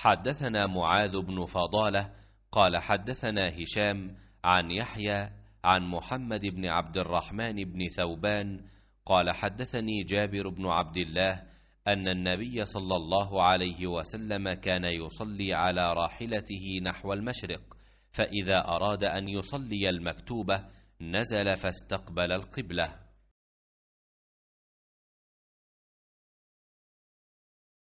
حدثنا معاذ بن فضالة قال حدثنا هشام عن يحيى عن محمد بن عبد الرحمن بن ثوبان قال حدثني جابر بن عبد الله أن النبي صلى الله عليه وسلم كان يصلي على راحلته نحو المشرق فإذا أراد أن يصلي المكتوبة نزل فاستقبل القبله